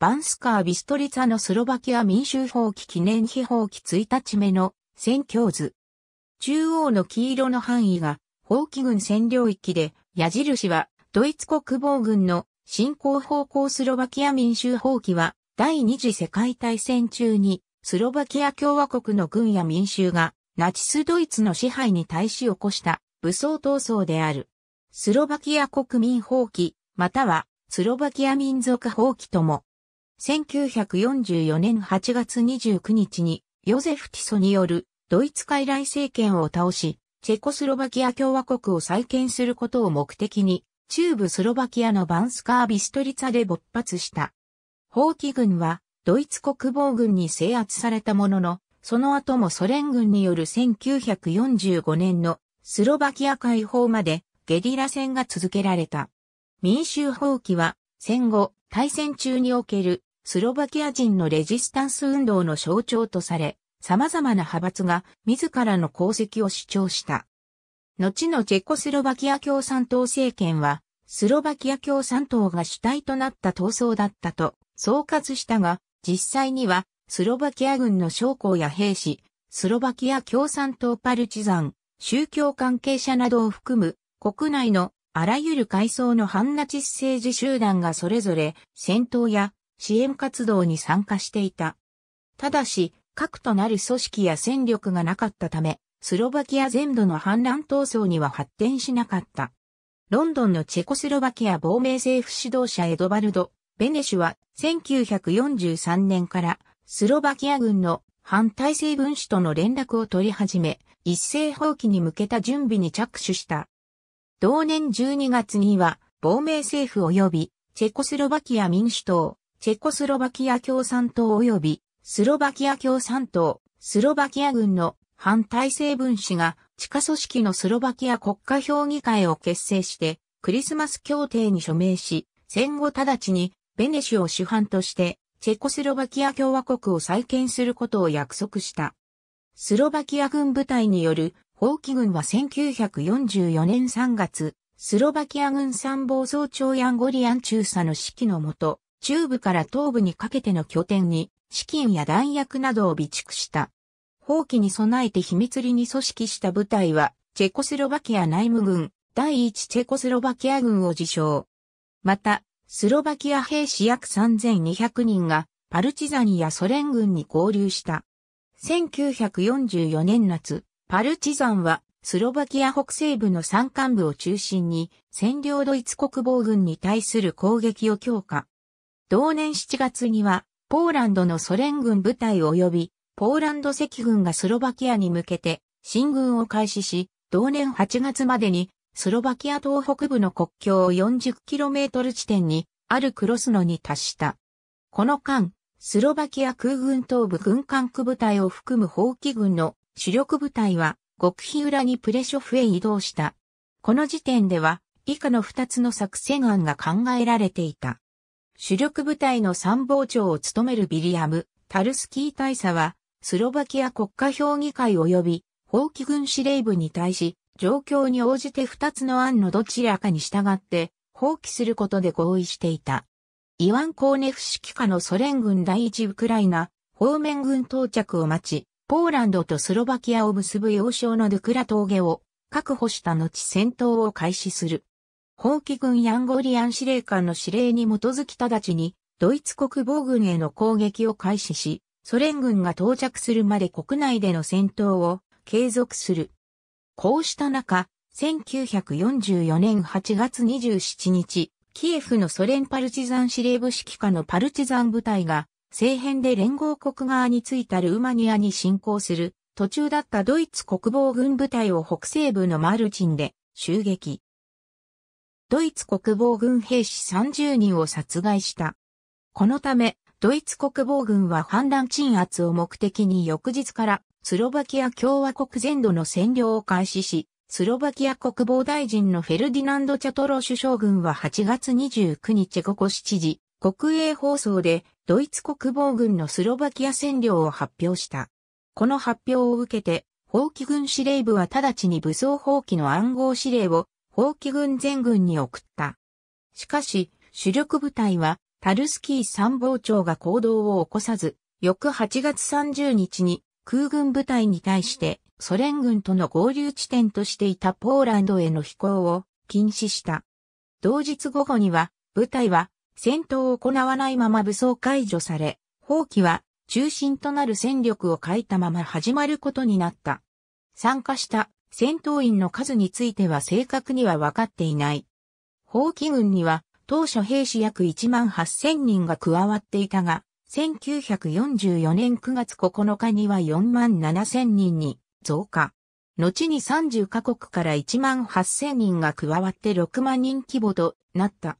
バンスカー・ビストリツァのスロバキア民衆放棄記念碑放棄1日目の戦況図。中央の黄色の範囲が放棄軍占領域で、矢印はドイツ国防軍の進行方向スロバキア民衆放棄は第二次世界大戦中にスロバキア共和国の軍や民衆がナチスドイツの支配に対し起こした武装闘争である。スロバキア国民放棄またはスロバキア民族放棄とも1944年8月29日にヨゼフ・ティソによるドイツ傀儡政権を倒し、チェコスロバキア共和国を再建することを目的に、中部スロバキアのバンスカー・ビストリツァで勃発した。放棄軍はドイツ国防軍に制圧されたものの、その後もソ連軍による1945年のスロバキア解放までゲリラ戦が続けられた。民衆放棄は戦後、大戦中におけるスロバキア人のレジスタンス運動の象徴とされ、様々な派閥が自らの功績を主張した。後のチェコスロバキア共産党政権は、スロバキア共産党が主体となった闘争だったと総括したが、実際にはスロバキア軍の将校や兵士、スロバキア共産党パルチザン、宗教関係者などを含む国内のあらゆる階層の反ナチス政治集団がそれぞれ戦闘や支援活動に参加していた。ただし、核となる組織や戦力がなかったため、スロバキア全土の反乱闘争には発展しなかった。ロンドンのチェコスロバキア亡命政府指導者エドバルド・ベネシュは1943年からスロバキア軍の反体制分子との連絡を取り始め、一斉放棄に向けた準備に着手した。同年12月には亡命政府及びチェコスロバキア民主党、チェコスロバキア共産党及びスロバキア共産党、スロバキア軍の反体制分子が地下組織のスロバキア国家評議会を結成してクリスマス協定に署名し、戦後直ちにベネシュを主犯としてチェコスロバキア共和国を再建することを約束した。スロバキア軍部隊による放棄軍は1944年3月、スロバキア軍参謀総長ヤンゴリアン中佐の指揮のもと、中部から東部にかけての拠点に資金や弾薬などを備蓄した。放棄に備えて秘密裏に組織した部隊は、チェコスロバキア内務軍、第一チェコスロバキア軍を自称。また、スロバキア兵士約3200人が、パルチザニやソ連軍に合流した。1944年夏、パルチザンは、スロバキア北西部の山間部を中心に、占領ドイツ国防軍に対する攻撃を強化。同年7月には、ポーランドのソ連軍部隊及び、ポーランド赤軍がスロバキアに向けて、進軍を開始し、同年8月までに、スロバキア東北部の国境を 40km 地点に、あるクロスノに達した。この間、スロバキア空軍東部軍管区部隊を含む砲機軍の主力部隊は、極秘裏にプレショフへ移動した。この時点では、以下の2つの作戦案が考えられていた。主力部隊の参謀長を務めるビリアム・タルスキー大佐は、スロバキア国家評議会及び、放棄軍司令部に対し、状況に応じて二つの案のどちらかに従って、放棄することで合意していた。イワン・コーネフ指揮下のソ連軍第一ウクライナ、方面軍到着を待ち、ポーランドとスロバキアを結ぶ要衝のドゥクラ峠を確保した後戦闘を開始する。放棄軍ヤンゴリアン司令官の指令に基づき直ちに、ドイツ国防軍への攻撃を開始し、ソ連軍が到着するまで国内での戦闘を継続する。こうした中、1944年8月27日、キエフのソ連パルチザン司令部指揮下のパルチザン部隊が、政変で連合国側についたルーマニアに侵攻する、途中だったドイツ国防軍部隊を北西部のマルチンで襲撃。ドイツ国防軍兵士30人を殺害した。このため、ドイツ国防軍は反乱鎮圧を目的に翌日からスロバキア共和国全土の占領を開始し、スロバキア国防大臣のフェルディナンド・チャトロ首相軍は8月29日午後7時、国営放送でドイツ国防軍のスロバキア占領を発表した。この発表を受けて、放棄軍司令部は直ちに武装放棄の暗号指令を放棄軍全軍に送った。しかし、主力部隊は、タルスキー参謀長が行動を起こさず、翌8月30日に空軍部隊に対してソ連軍との合流地点としていたポーランドへの飛行を禁止した。同日午後には部隊は戦闘を行わないまま武装解除され、放棄は中心となる戦力を欠いたまま始まることになった。参加した戦闘員の数については正確には分かっていない。法規軍には当初兵士約1万8000人が加わっていたが、1944年9月9日には4万7000人に増加。後に30カ国から1万8000人が加わって6万人規模となった。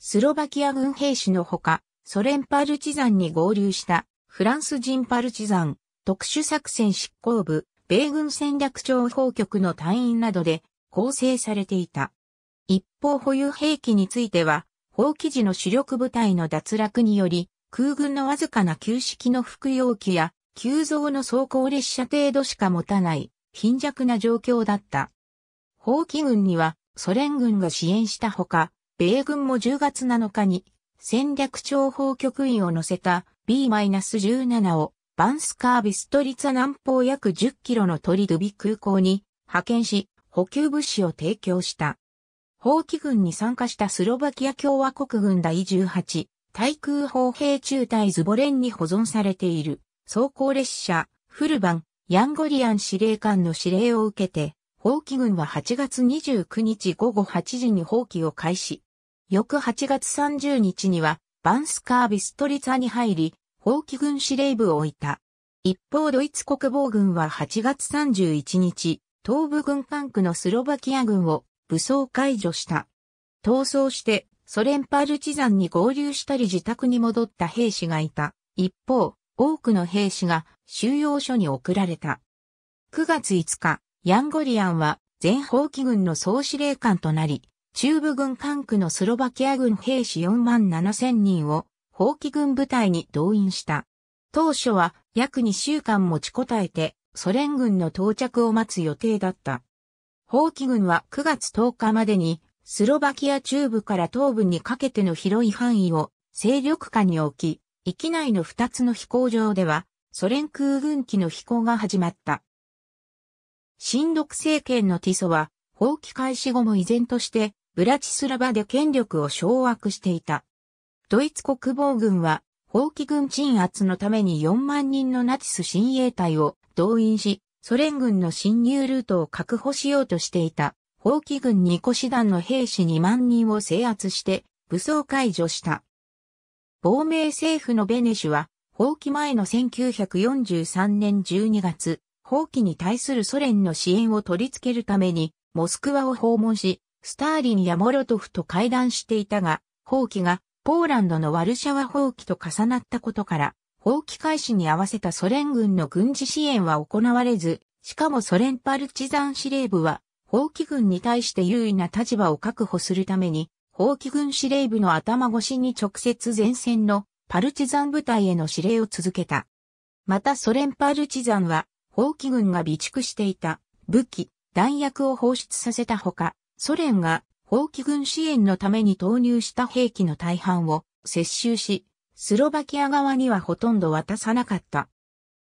スロバキア軍兵士のほか、ソ連パルチザンに合流したフランス人パルチザン特殊作戦執行部米軍戦略情報局の隊員などで構成されていた。一方保有兵器については、法棄時の主力部隊の脱落により、空軍のわずかな旧式の服用機や、急増の走行列車程度しか持たない貧弱な状況だった。法規軍にはソ連軍が支援したほか、米軍も10月7日に戦略情報局員を乗せた B-17 をバンスカー・ビストリツァ南方約10キロのトリドゥビ空港に派遣し、補給物資を提供した。放棄軍に参加したスロバキア共和国軍第18、対空砲兵中隊ズボレンに保存されている、装甲列車、フルバン、ヤンゴリアン司令官の指令を受けて、放棄軍は8月29日午後8時に放棄を開始。翌8月30日には、バンスカービストリツァに入り、放棄軍司令部を置いた。一方ドイツ国防軍は8月31日、東部軍管区のスロバキア軍を武装解除した。逃走してソ連パルチザンに合流したり自宅に戻った兵士がいた。一方、多くの兵士が収容所に送られた。9月5日、ヤンゴリアンは全放棄軍の総司令官となり、中部軍管区のスロバキア軍兵士4万7 0人を放棄軍部隊に動員した。当初は約2週間持ちこたえてソ連軍の到着を待つ予定だった。放棄軍は9月10日までにスロバキア中部から東部にかけての広い範囲を勢力下に置き、域内の2つの飛行場ではソ連空軍機の飛行が始まった。新独政権のティソは、放棄開始後も依然として、ブラチスラバで権力を掌握していた。ドイツ国防軍は、法規軍鎮圧のために4万人のナチス親衛隊を動員し、ソ連軍の侵入ルートを確保しようとしていた、法規軍2個師団の兵士2万人を制圧して、武装解除した。亡命政府のベネシュは、放棄前の1943年12月、放棄に対するソ連の支援を取り付けるために、モスクワを訪問し、スターリンやモロトフと会談していたが、放棄がポーランドのワルシャワ放棄と重なったことから、放棄開始に合わせたソ連軍の軍事支援は行われず、しかもソ連パルチザン司令部は、放棄軍に対して優位な立場を確保するために、放棄軍司令部の頭越しに直接前線のパルチザン部隊への指令を続けた。またソ連パルチザンは、放棄軍が備蓄していた武器、弾薬を放出させたほか、ソ連が法規軍支援のために投入した兵器の大半を接収し、スロバキア側にはほとんど渡さなかった。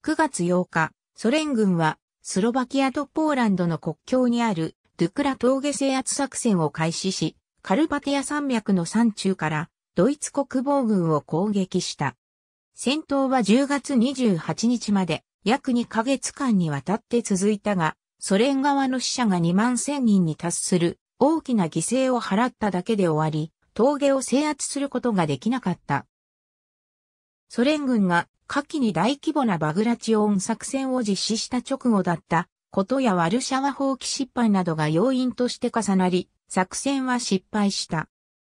9月8日、ソ連軍はスロバキアとポーランドの国境にあるドゥクラ峠制圧作戦を開始し、カルパティア山脈の山中からドイツ国防軍を攻撃した。戦闘は10月28日まで約2ヶ月間にわたって続いたが、ソ連側の死者が2万1000人に達する大きな犠牲を払っただけで終わり、峠を制圧することができなかった。ソ連軍が下記に大規模なバグラチオン作戦を実施した直後だったことやワルシャワ放棄失敗などが要因として重なり、作戦は失敗した。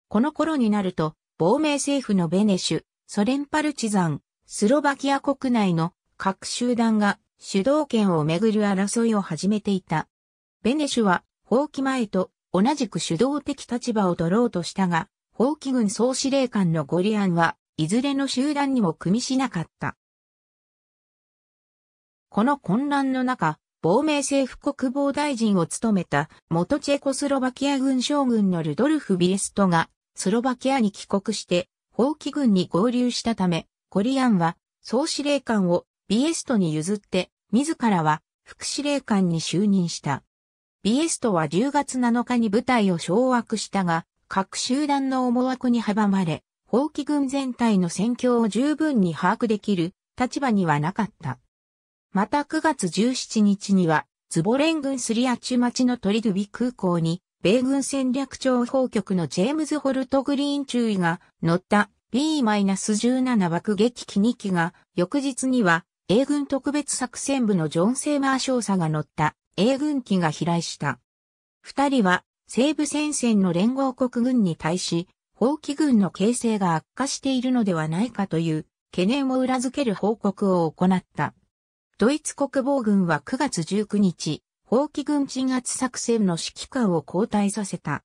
この頃になると、亡命政府のベネシュ、ソ連パルチザン、スロバキア国内の各集団が主導権をめぐる争いを始めていた。ベネシュは放棄前と同じく主導的立場を取ろうとしたが、法規軍総司令官のゴリアンはいずれの集団にも組みしなかった。この混乱の中、亡命政府国防大臣を務めた元チェコスロバキア軍将軍のルドルフ・ビエストがスロバキアに帰国して法規軍に合流したため、ゴリアンは総司令官をビエストに譲って自らは副司令官に就任した。ビエストは10月7日に部隊を掌握したが、各集団の思惑に阻まれ、法規軍全体の戦況を十分に把握できる立場にはなかった。また9月17日には、ズボレン軍スリアチュ町のトリドゥビ空港に、米軍戦略庁報局のジェームズ・ホルト・グリーン注意が乗った B-17 爆撃機2機が、翌日には、英軍特別作戦部のジョン・セーマー少佐が乗った英軍機が飛来した。二人は西部戦線の連合国軍に対し、放棄軍の形勢が悪化しているのではないかという懸念を裏付ける報告を行った。ドイツ国防軍は9月19日、放棄軍鎮圧作戦の指揮官を交代させた。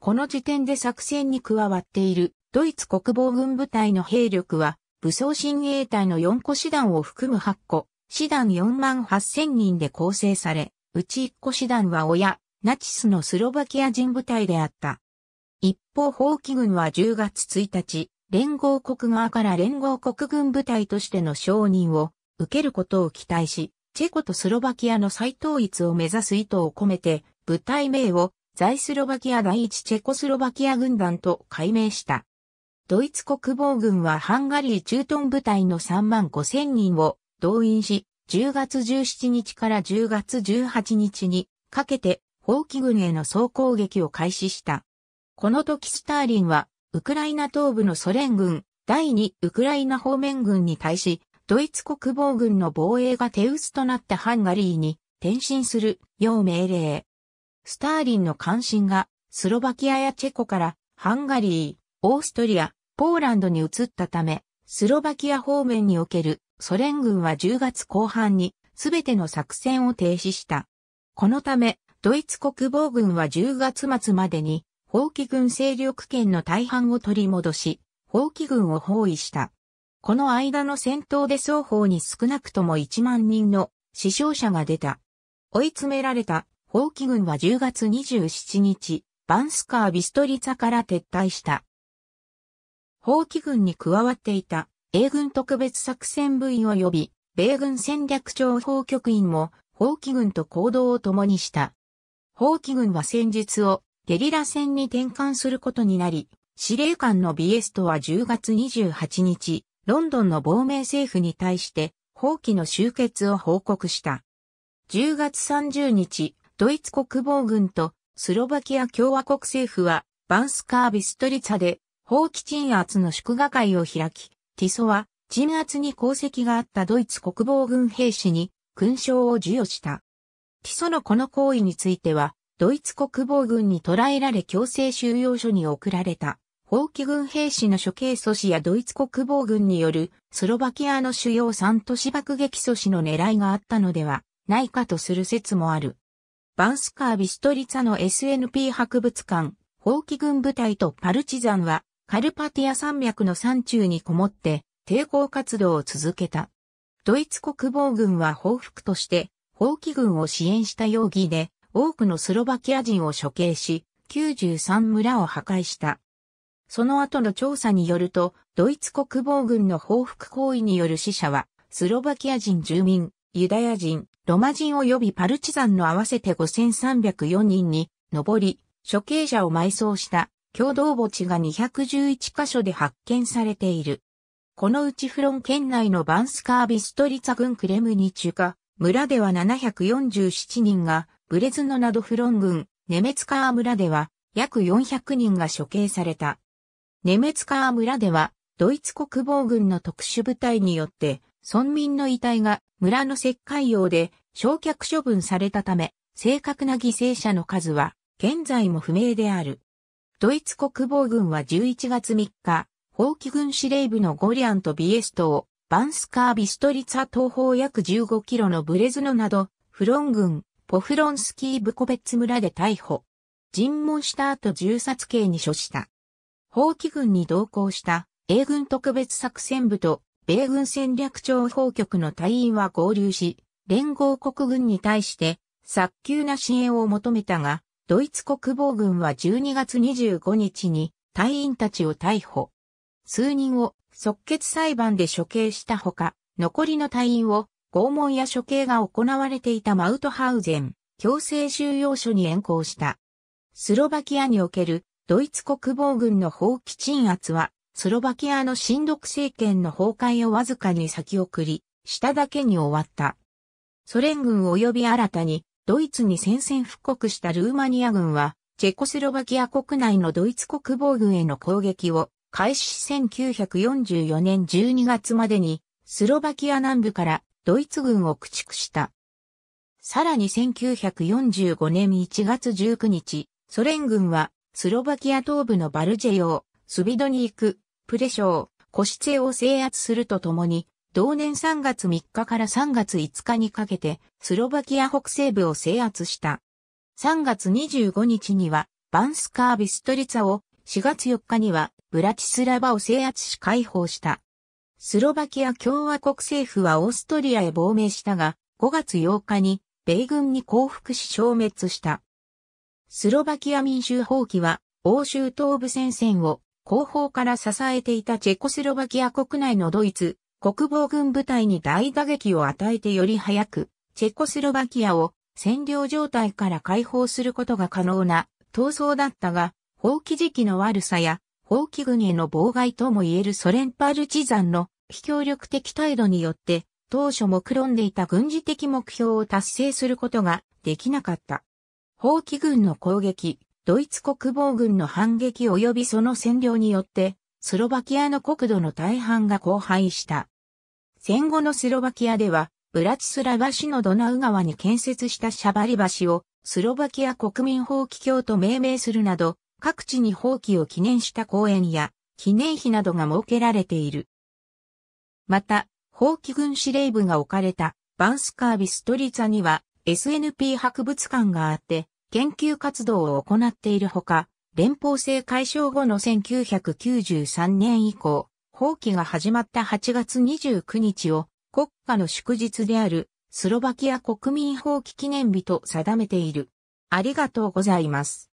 この時点で作戦に加わっているドイツ国防軍部隊の兵力は武装親衛隊の4個師団を含む8個、師団4万8000人で構成され、うち1個師団は親、ナチスのスロバキア人部隊であった。一方、法規軍は10月1日、連合国側から連合国軍部隊としての承認を受けることを期待し、チェコとスロバキアの再統一を目指す意図を込めて、部隊名を在スロバキア第一チェコスロバキア軍団と改名した。ドイツ国防軍はハンガリー駐屯部隊の3万5千人を動員し、10月17日から10月18日にかけて、放棄軍への総攻撃を開始した。この時スターリンは、ウクライナ東部のソ連軍、第2ウクライナ方面軍に対し、ドイツ国防軍の防衛が手薄となったハンガリーに転身するよう命令。スターリンの関心がスロバキアやチェコからハンガリー、オーストリア、ポーランドに移ったため、スロバキア方面におけるソ連軍は10月後半にすべての作戦を停止した。このため、ドイツ国防軍は10月末までに、法規軍勢力圏の大半を取り戻し、法規軍を包囲した。この間の戦闘で双方に少なくとも1万人の死傷者が出た。追い詰められた法規軍は10月27日、バンスカー・ビストリツァから撤退した。法規軍に加わっていた英軍特別作戦部員及び、米軍戦略情報局員も、法規軍と行動を共にした。法規軍は戦術をゲリラ戦に転換することになり、司令官のビエストは10月28日、ロンドンの亡命政府に対して、法規の終結を報告した。10月30日、ドイツ国防軍とスロバキア共和国政府は、バンスカービストリツァで、法規鎮圧の祝賀会を開き、ティソは、鎮圧に功績があったドイツ国防軍兵士に勲章を授与した。ティソのこの行為については、ドイツ国防軍に捕らえられ強制収容所に送られた、放棄軍兵士の処刑阻止やドイツ国防軍によるスロバキアの主要3都市爆撃阻止の狙いがあったのではないかとする説もある。バンスカー・ビストリツァの SNP 博物館、放棄軍部隊とパルチザンはカルパティア山脈の山中にこもって抵抗活動を続けた。ドイツ国防軍は報復として、放棄軍を支援した容疑で、多くのスロバキア人を処刑し、93村を破壊した。その後の調査によると、ドイツ国防軍の報復行為による死者は、スロバキア人住民、ユダヤ人、ロマ人及びパルチザンの合わせて5304人に上り、処刑者を埋葬した共同墓地が211カ所で発見されている。このうちフロン県内のバンスカービストリツァ郡クレムニチュカ、村では747人が、ブレズノなどフロン郡、ネメツカー村では、約400人が処刑された。ネメツカー村では、ドイツ国防軍の特殊部隊によって、村民の遺体が村の石灰用で焼却処分されたため、正確な犠牲者の数は、現在も不明である。ドイツ国防軍は11月3日、法規軍司令部のゴリアンとビエストを、バンスカービストリツァ東方約15キロのブレズノなど、フロン軍、ポフロンスキーブコベッツ村で逮捕。尋問した後銃殺刑に処した。法規軍に同行した英軍特別作戦部と米軍戦略情報局の隊員は合流し、連合国軍に対して早急な支援を求めたが、ドイツ国防軍は12月25日に隊員たちを逮捕。数人を即決裁判で処刑したほか、残りの隊員を拷問や処刑が行われていたマウトハウゼン強制収容所に変更した。スロバキアにおけるドイツ国防軍の放棄鎮圧は、スロバキアの親独政権の崩壊をわずかに先送り、しただけに終わった。ソ連軍及び新たにドイツに宣戦布告したルーマニア軍は、チェコスロバキア国内のドイツ国防軍への攻撃を開始1944年12月までに、スロバキア南部からドイツ軍を駆逐した。さらに1945年1月19日、ソ連軍はスロバキア東部のバルジェヨー、スビドニーク、プレショー、コシツェを制圧するとともに、同年3月3日から3月5日にかけて、スロバキア北西部を制圧した。3月25日には、バンスカー・ビストリツァを、4月4日には、ブラチスラバを制圧し解放した。スロバキア共和国政府はオーストリアへ亡命したが、5月8日に、米軍に降伏し消滅した。スロバキア民衆放棄は、欧州東部戦線を後方から支えていたチェコスロバキア国内のドイツ、国防軍部隊に大打撃を与えてより早く、チェコスロバキアを占領状態から解放することが可能な闘争だったが、放棄時期の悪さや、放棄軍への妨害とも言えるソ連パルチザンの非協力的態度によって、当初目論んでいた軍事的目標を達成することができなかった。放棄軍の攻撃、ドイツ国防軍の反撃及びその占領によって、スロバキアの国土の大半が荒廃した。戦後のスロバキアでは、ブラチスラバのドナウ川に建設したシャバリ橋をスロバキア国民放棄橋と命名するなど、各地に放棄を記念した公園や記念碑などが設けられている。また、放棄軍司令部が置かれたバンスカービストリツァには SNP 博物館があって、研究活動を行っているほか、連邦制解消後の1993年以降、放棄が始まった8月29日を国家の祝日であるスロバキア国民放棄記念日と定めている。ありがとうございます。